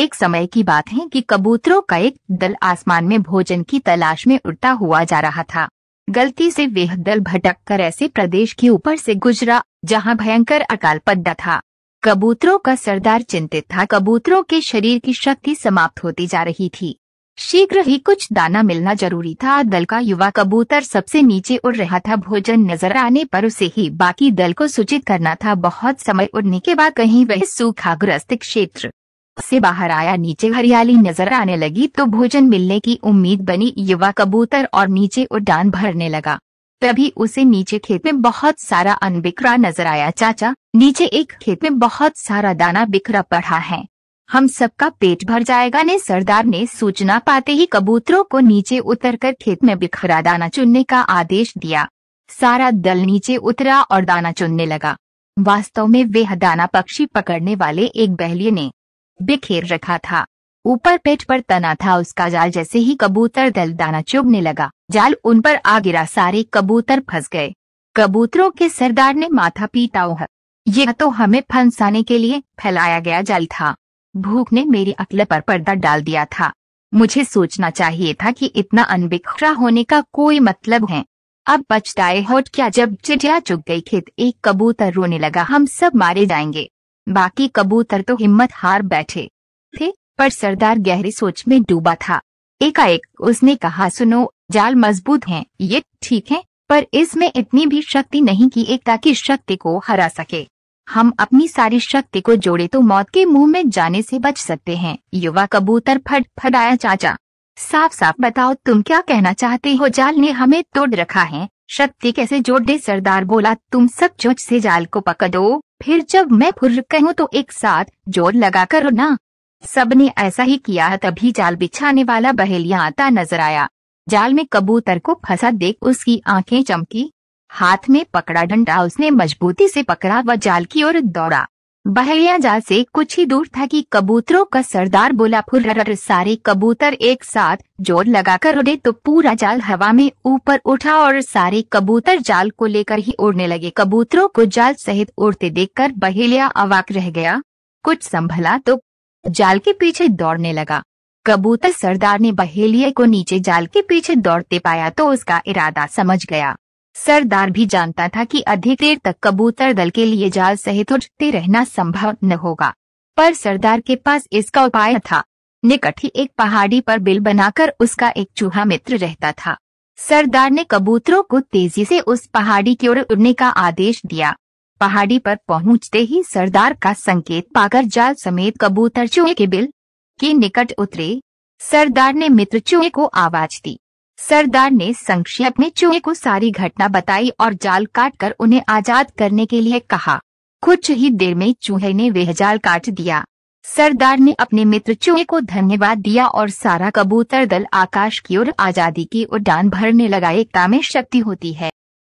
एक समय की बात है कि कबूतरों का एक दल आसमान में भोजन की तलाश में उड़ता हुआ जा रहा था गलती से वह दल भटक कर ऐसे प्रदेश के ऊपर से गुजरा जहां भयंकर अकाल पड्डा था कबूतरों का सरदार चिंतित था कबूतरों के शरीर की शक्ति समाप्त होती जा रही थी शीघ्र ही कुछ दाना मिलना जरूरी था दल का युवा कबूतर सबसे नीचे उड़ रहा था भोजन नजर आने पर उसे ही बाकी दल को सूचित करना था बहुत समय उड़ने के बाद कहीं वह ग्रस्त क्षेत्र से बाहर आया नीचे हरियाली नजर आने लगी तो भोजन मिलने की उम्मीद बनी युवा कबूतर और नीचे उड़ान भरने लगा तभी उसे नीचे खेत में बहुत सारा अन्न बिखरा नजर आया चाचा नीचे एक खेत में बहुत सारा दाना बिखरा पड़ा है हम सबका पेट भर जाएगा ने सरदार ने सूचना पाते ही कबूतरों को नीचे उतरकर खेत में बिखरा दाना चुनने का आदेश दिया सारा दल नीचे उतरा और दाना चुनने लगा वास्तव में वे दाना पक्षी पकड़ने वाले एक बहलिए ने बिखेर रखा था ऊपर पेट पर तना था उसका जाल जैसे ही कबूतर दल दाना चुभने लगा जाल उन पर आ गिरा सारे कबूतर फंस गए कबूतरों के सरदार ने माथा पीटा ओह यह तो हमें फंसाने के लिए फैलाया गया जाल था भूख ने मेरी अकल पर पर्दा डाल दिया था मुझे सोचना चाहिए था कि इतना अनबिखरा होने का कोई मतलब है अब बचताए होट क्या जब चिड़िया चुग गई खेत एक कबूतर रोने लगा हम सब मारे जाएंगे बाकी कबूतर तो हिम्मत हार बैठे थे पर सरदार गहरी सोच में डूबा था एकाएक उसने कहा सुनो जाल मजबूत हैं ये ठीक है पर इसमें इतनी भी शक्ति नहीं कि एकता की शक्ति को हरा सके हम अपनी सारी शक्ति को जोड़े तो मौत के मुंह में जाने से बच सकते हैं युवा कबूतर फट फटाया चाचा साफ साफ बताओ तुम क्या कहना चाहते हो जाल ने हमें तोड़ रखा है शक्ति कैसे जोड़ दे सरदार बोला तुम सब चोच से जाल को पकड़ो फिर जब मैं फुर कहूँ तो एक साथ जोर लगा करो ना ने ऐसा ही किया तभी जाल बिछाने वाला बहेलिया आता नजर आया जाल में कबूतर को फंसा देख उसकी आंखें चमकी हाथ में पकड़ा डंडा उसने मजबूती से पकड़ा व जाल की ओर दौड़ा बहरिया जाल से कुछ ही दूर था कि कबूतरों का सरदार बोला फुर सारे कबूतर एक साथ जोर लगाकर उड़े तो पूरा जाल हवा में ऊपर उठा और सारे कबूतर जाल को लेकर ही उड़ने लगे कबूतरों को जाल सहित उड़ते देखकर बहेलिया अवाक रह गया कुछ संभला तो जाल के पीछे दौड़ने लगा कबूतर सरदार ने बहेलिया को नीचे जाल के पीछे दौड़ते पाया तो उसका इरादा समझ गया सरदार भी जानता था कि अधिक देर तक कबूतर दल के लिए जाल सहित उठते रहना संभव न होगा पर सरदार के पास इसका उपाय था निकट ही एक पहाड़ी पर बिल बनाकर उसका एक चूहा मित्र रहता था सरदार ने कबूतरों को तेजी से उस पहाड़ी की ओर उड़ने का आदेश दिया पहाड़ी पर पहुंचते ही सरदार का संकेत पाकर जाल समेत कबूतर चूहे के बिल के निकट उतरे सरदार ने मित्र चूहे को आवाज दी सरदार ने संक्षेप में चूहे को सारी घटना बताई और जाल काटकर उन्हें आजाद करने के लिए कहा कुछ ही देर में चूहे ने वह जाल काट दिया सरदार ने अपने मित्र चूहे को धन्यवाद दिया और सारा कबूतर दल आकाश की ओर आजादी की उड़ान भरने लगा एकता में शक्ति होती है